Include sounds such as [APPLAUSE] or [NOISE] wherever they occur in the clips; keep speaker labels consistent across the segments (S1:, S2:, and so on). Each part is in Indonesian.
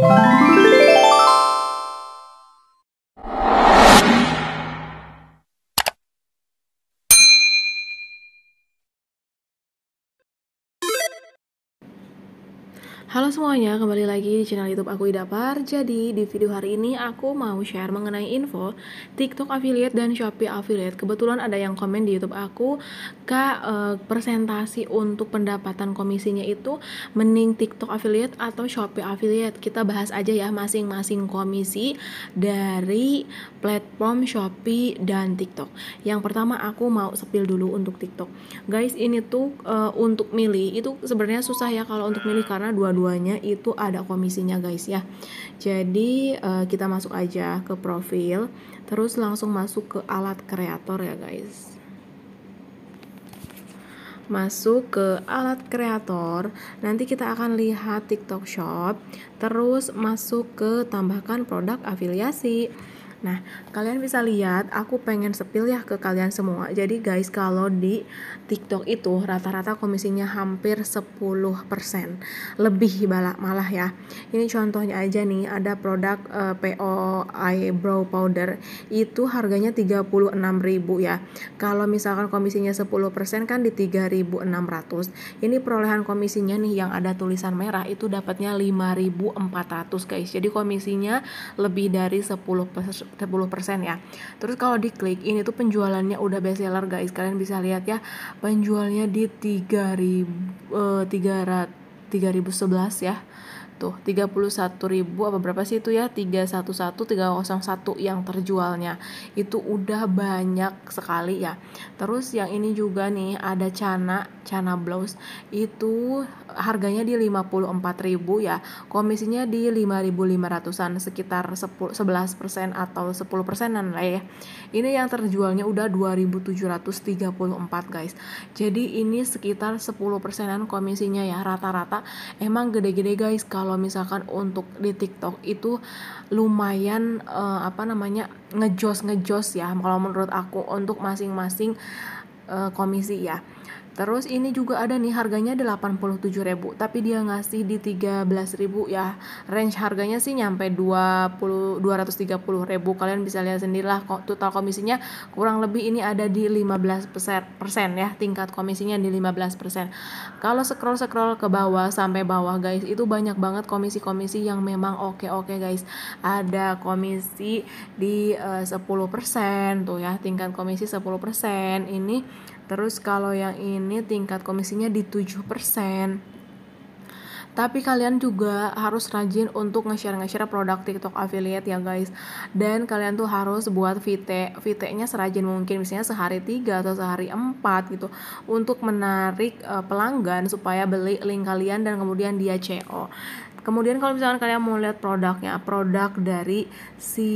S1: Bye. Halo semuanya, kembali lagi di channel YouTube aku Idapar. Jadi, di video hari ini aku mau share mengenai info TikTok affiliate dan Shopee affiliate. Kebetulan ada yang komen di YouTube aku, "Kak, eh, persentasi untuk pendapatan komisinya itu mending TikTok affiliate atau Shopee affiliate?" Kita bahas aja ya masing-masing komisi dari platform Shopee dan TikTok. Yang pertama aku mau sepil dulu untuk TikTok. Guys, ini tuh eh, untuk milih itu sebenarnya susah ya kalau untuk milih karena dua dua-duanya itu ada komisinya guys ya jadi uh, kita masuk aja ke profil terus langsung masuk ke alat kreator ya guys masuk ke alat kreator nanti kita akan lihat tiktok shop terus masuk ke tambahkan produk afiliasi Nah, kalian bisa lihat aku pengen sepil ya ke kalian semua. Jadi guys, kalau di TikTok itu rata-rata komisinya hampir 10%. Lebih balak malah ya. Ini contohnya aja nih, ada produk uh, eh, PO eyebrow powder. Itu harganya 36.000 ya. Kalau misalkan komisinya 10% kan di 3.600. Ini perolehan komisinya nih yang ada tulisan merah itu dapatnya 5.400 guys. Jadi komisinya lebih dari 10 10% ya terus kalau diklik ini tuh penjualannya udah best seller guys kalian bisa lihat ya penjualnya di 3000 eh, 3000 3011 ya tuh 31 ribu apa berapa sih itu ya 311 301 yang terjualnya itu udah banyak sekali ya terus yang ini juga nih ada cana cana blouse itu harganya di 54 ribu ya komisinya di 5.500an sekitar 10, 11% atau 10 persenan lah ya ini yang terjualnya udah 2.734 guys jadi ini sekitar 10 persenan komisinya ya rata-rata emang gede-gede guys kalau kalau misalkan untuk di TikTok itu lumayan uh, apa namanya ngejos ngejos ya kalau menurut aku untuk masing-masing uh, komisi ya Terus ini juga ada nih harganya 87.000 tapi dia ngasih di 13.000 ya. Range harganya sih nyampe 20 230.000. Kalian bisa lihat sendirilah total komisinya kurang lebih ini ada di 15% ya, tingkat komisinya di 15%. Kalau scroll-scroll ke bawah sampai bawah guys, itu banyak banget komisi-komisi yang memang oke-oke okay -okay, guys. Ada komisi di eh, uh, 10% tuh ya, tingkat komisi 10%. Ini Terus kalau yang ini tingkat komisinya di 7%. Tapi kalian juga harus rajin untuk nge-share nge-share produk TikTok affiliate ya guys. Dan kalian tuh harus buat VT, VT-nya serajin mungkin misalnya sehari 3 atau sehari 4 gitu untuk menarik uh, pelanggan supaya beli link kalian dan kemudian dia CO. Kemudian kalau misalkan kalian mau lihat produknya, produk dari si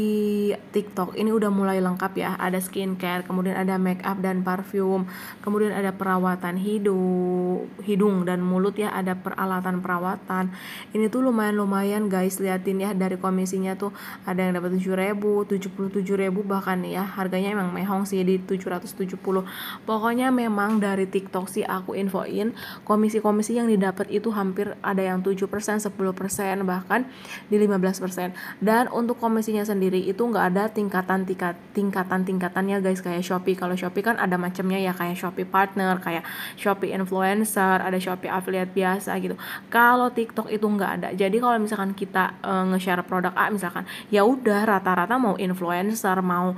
S1: TikTok ini udah mulai lengkap ya. Ada skincare, kemudian ada make up dan parfum, kemudian ada perawatan hidung, hidung dan mulut ya, ada peralatan perawatan. Ini tuh lumayan-lumayan guys, liatin ya dari komisinya tuh ada yang dapat 7.000, 77.000 bahkan ya. Harganya emang mehong sih di 770. Pokoknya memang dari TikTok sih aku infoin komisi-komisi yang didapat itu hampir ada yang 7%, 10% persen bahkan di 15%. Dan untuk komisinya sendiri itu nggak ada tingkatan tingkat tingkatan tingkatannya guys kayak Shopee. Kalau Shopee kan ada macamnya ya kayak Shopee partner, kayak Shopee influencer, ada Shopee affiliate biasa gitu. Kalau TikTok itu nggak ada. Jadi kalau misalkan kita e, nge-share produk A misalkan, ya udah rata-rata mau influencer, mau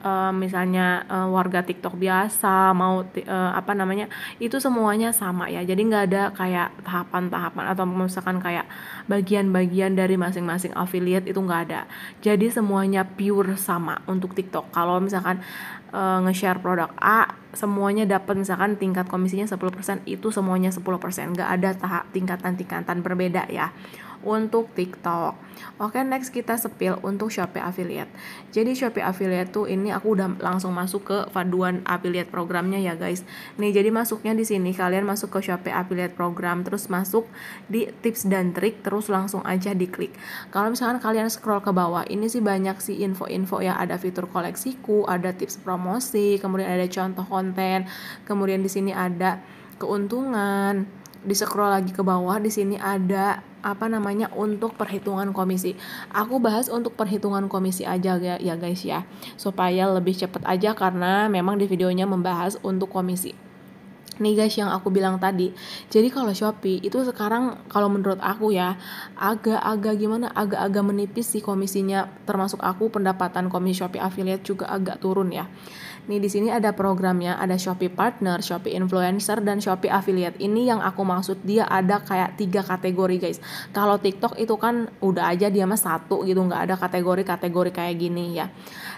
S1: e, misalnya e, warga TikTok biasa, mau e, apa namanya? itu semuanya sama ya. Jadi nggak ada kayak tahapan-tahapan atau misalkan kayak bagian-bagian dari masing-masing affiliate itu nggak ada. Jadi semuanya pure sama untuk TikTok. Kalau misalkan e, nge-share produk A, semuanya dapat misalkan tingkat komisinya 10%, itu semuanya 10%, nggak ada tahap tingkatan-tingkatan berbeda ya untuk TikTok. Oke, next kita spill untuk Shopee Affiliate. Jadi Shopee Affiliate tuh ini aku udah langsung masuk ke paduan affiliate programnya ya guys. Nih, jadi masuknya di sini kalian masuk ke Shopee Affiliate program terus masuk di tips dan trik terus langsung aja diklik. Kalau misalkan kalian scroll ke bawah, ini sih banyak sih info-info ya ada fitur koleksiku, ada tips promosi, kemudian ada contoh konten, kemudian di sini ada keuntungan, di scroll lagi ke bawah di sini ada apa namanya untuk perhitungan komisi. Aku bahas untuk perhitungan komisi aja ya, guys ya. Supaya lebih cepat aja karena memang di videonya membahas untuk komisi. Nih guys yang aku bilang tadi. Jadi kalau Shopee itu sekarang kalau menurut aku ya agak-agak gimana agak-agak menipis sih komisinya termasuk aku pendapatan komisi Shopee affiliate juga agak turun ya. Nih di sini ada programnya, ada Shopee Partner, Shopee Influencer, dan Shopee Affiliate. Ini yang aku maksud dia ada kayak tiga kategori guys. Kalau TikTok itu kan udah aja dia mah satu gitu, nggak ada kategori-kategori kayak gini ya.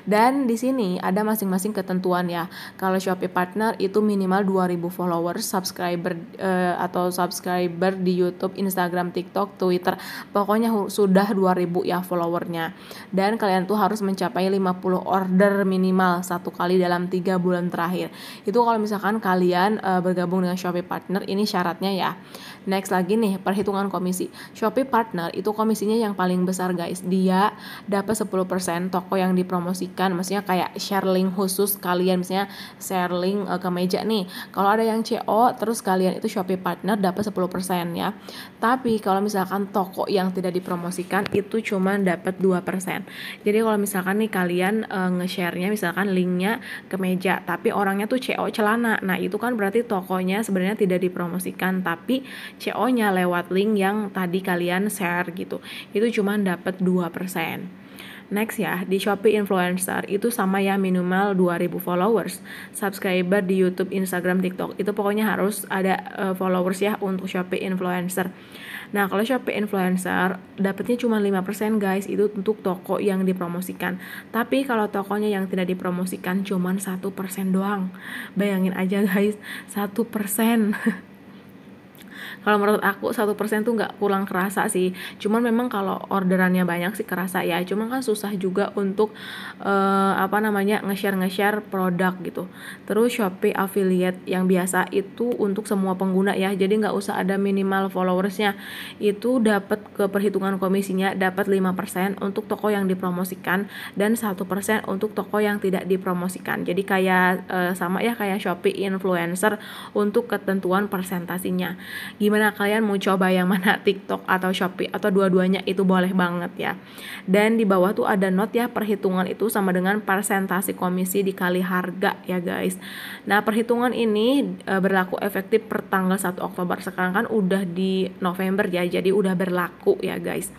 S1: Dan di sini ada masing-masing ketentuan ya. Kalau Shopee Partner itu minimal 2000 followers, subscriber uh, atau subscriber di YouTube, Instagram, TikTok, Twitter. Pokoknya sudah 2000 ya followernya. Dan kalian tuh harus mencapai 50 order minimal satu kali dalam dalam tiga bulan terakhir. Itu kalau misalkan kalian uh, bergabung dengan Shopee Partner ini syaratnya ya. Next lagi nih perhitungan komisi. Shopee Partner itu komisinya yang paling besar guys. Dia dapat 10% toko yang dipromosikan, maksudnya kayak share link khusus kalian misalnya share link uh, ke meja nih. Kalau ada yang CO terus kalian itu Shopee Partner dapat 10% ya. Tapi kalau misalkan toko yang tidak dipromosikan itu cuma dapat 2%. Jadi kalau misalkan nih kalian uh, nge-share-nya misalkan linknya kemeja tapi orangnya tuh CO celana nah itu kan berarti tokonya sebenarnya tidak dipromosikan tapi CO nya lewat link yang tadi kalian share gitu itu cuma dapat 2% Next ya, di Shopee Influencer itu sama ya minimal 2000 followers. Subscriber di YouTube, Instagram, TikTok itu pokoknya harus ada eh, followers ya untuk Shopee Influencer. Nah, kalau Shopee influencer dapatnya cuma 5% guys, itu untuk toko yang dipromosikan. Tapi kalau tokonya yang tidak dipromosikan cuma 1% doang. Bayangin aja guys, 1%. [LAUGHS] kalau menurut aku satu persen tuh nggak kurang kerasa sih cuman memang kalau orderannya banyak sih kerasa ya cuman kan susah juga untuk uh, apa namanya nge-share nge-share produk gitu terus Shopee affiliate yang biasa itu untuk semua pengguna ya jadi nggak usah ada minimal followersnya itu dapat ke perhitungan komisinya dapat lima persen untuk toko yang dipromosikan dan satu persen untuk toko yang tidak dipromosikan jadi kayak uh, sama ya kayak Shopee influencer untuk ketentuan persentasinya Gimana kalian mau coba yang mana [LAUGHS] TikTok atau Shopee atau dua-duanya itu boleh banget ya. Dan di bawah tuh ada note ya perhitungan itu sama dengan persentase komisi dikali harga ya guys. Nah, perhitungan ini e, berlaku efektif per tanggal 1 Oktober. Sekarang kan udah di November ya, jadi udah berlaku ya guys.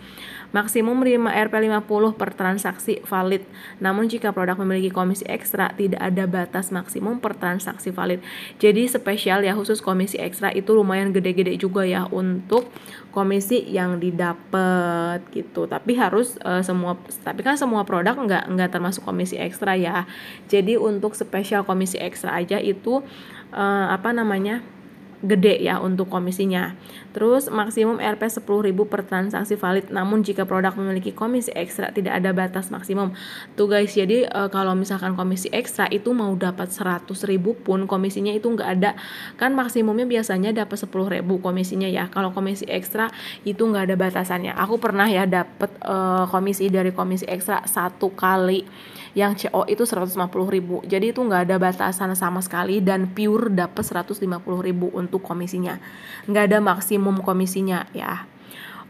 S1: Maksimum 5 Rp50 per transaksi valid. Namun jika produk memiliki komisi ekstra, tidak ada batas maksimum per transaksi valid. Jadi spesial ya khusus komisi ekstra itu lumayan gede gede-gede juga ya untuk komisi yang didapat gitu tapi harus uh, semua tapi kan semua produk nggak nggak termasuk komisi ekstra ya jadi untuk spesial komisi ekstra aja itu uh, apa namanya gede ya untuk komisinya. Terus maksimum Rp 10.000 per transaksi valid. Namun jika produk memiliki komisi ekstra tidak ada batas maksimum. Tuh guys, jadi e, kalau misalkan komisi ekstra itu mau dapat 100.000 pun komisinya itu nggak ada. Kan maksimumnya biasanya dapat 10.000 komisinya ya. Kalau komisi ekstra itu nggak ada batasannya. Aku pernah ya dapat e, eh, komisi dari komisi ekstra satu kali yang CO itu 150.000. Jadi itu nggak ada batasan sama sekali dan pure dapat 150.000 untuk itu komisinya nggak ada maksimum komisinya ya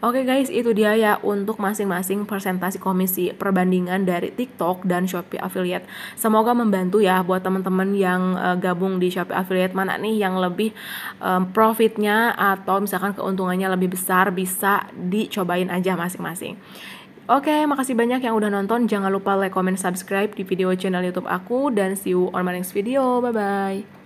S1: Oke guys, itu dia ya untuk masing-masing presentasi komisi perbandingan dari TikTok dan Shopee Affiliate. Semoga membantu ya buat teman-teman yang uh, gabung di Shopee Affiliate mana nih yang lebih um, profitnya atau misalkan keuntungannya lebih besar bisa dicobain aja masing-masing. Oke, okay, makasih banyak yang udah nonton. Jangan lupa like, comment, subscribe di video channel YouTube aku dan see you on my next video. Bye bye.